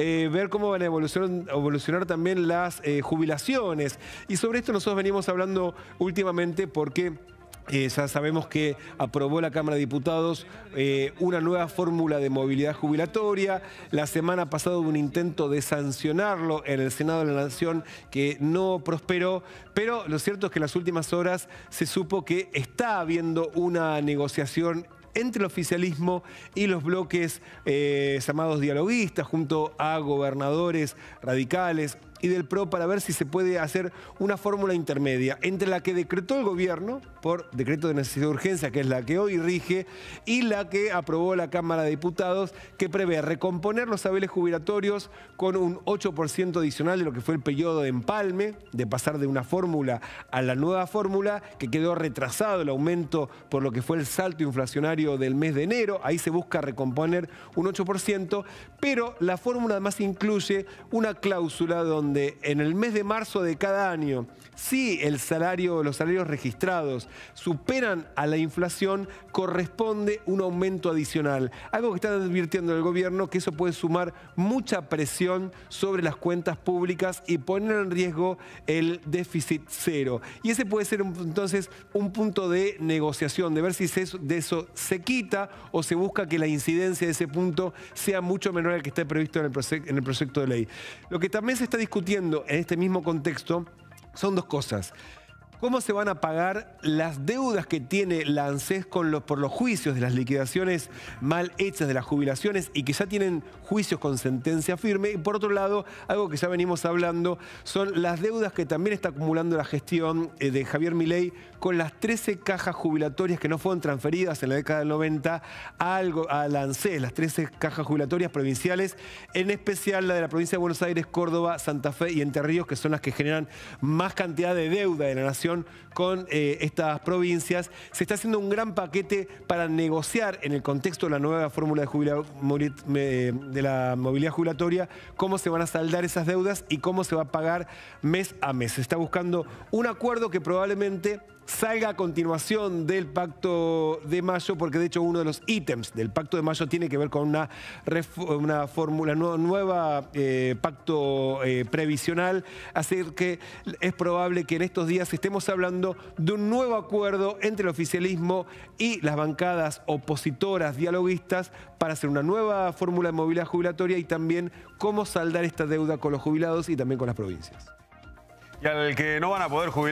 Eh, ver cómo van a evolucionar, evolucionar también las eh, jubilaciones. Y sobre esto nosotros venimos hablando últimamente porque... Eh, ya sabemos que aprobó la Cámara de Diputados una nueva fórmula de movilidad jubilatoria. La semana pasada hubo un intento de sancionarlo en el Senado de la Nación que no prosperó, pero lo cierto es que en las últimas horas se supo que está habiendo una negociación entre el oficialismo y los bloques eh, llamados dialoguistas, junto a gobernadores radicales, y del PRO para ver si se puede hacer una fórmula intermedia entre la que decretó el gobierno por decreto de necesidad de urgencia, que es la que hoy rige, y la que aprobó la Cámara de Diputados, que prevé recomponer los saberes jubilatorios con un 8% adicional de lo que fue el periodo de empalme, de pasar de una fórmula a la nueva fórmula, que quedó retrasado el aumento por lo que fue el salto inflacionario del mes de enero, ahí se busca recomponer un 8%, pero la fórmula además incluye una cláusula donde en el mes de marzo de cada año, si el salario, los salarios registrados superan a la inflación, corresponde un aumento adicional. Algo que está advirtiendo el gobierno que eso puede sumar mucha presión sobre las cuentas públicas y poner en riesgo el déficit cero. Y ese puede ser entonces un punto de negociación, de ver si de eso se quita o se busca que la incidencia de ese punto sea mucho menor al que está previsto en el, en el proyecto de ley. Lo que también se está discutiendo discutiendo en este mismo contexto son dos cosas. ¿Cómo se van a pagar las deudas que tiene la ANSES por los juicios de las liquidaciones mal hechas de las jubilaciones y que ya tienen juicios con sentencia firme? Y por otro lado, algo que ya venimos hablando son las deudas que también está acumulando la gestión eh, de Javier Milei con las 13 cajas jubilatorias que no fueron transferidas en la década del 90 a, algo, a la ANSES, las 13 cajas jubilatorias provinciales, en especial la de la provincia de Buenos Aires, Córdoba, Santa Fe y Entre Ríos, que son las que generan más cantidad de deuda de la nación con eh, estas provincias. Se está haciendo un gran paquete para negociar en el contexto de la nueva fórmula de, eh, de la movilidad jubilatoria cómo se van a saldar esas deudas y cómo se va a pagar mes a mes. Se está buscando un acuerdo que probablemente salga a continuación del Pacto de Mayo, porque de hecho uno de los ítems del Pacto de Mayo tiene que ver con una, una fórmula nueva, eh, pacto previsional, así que es probable que en estos días estemos estamos hablando de un nuevo acuerdo entre el oficialismo y las bancadas opositoras dialoguistas para hacer una nueva fórmula de movilidad jubilatoria y también cómo saldar esta deuda con los jubilados y también con las provincias. Y al que no van a poder jubilar.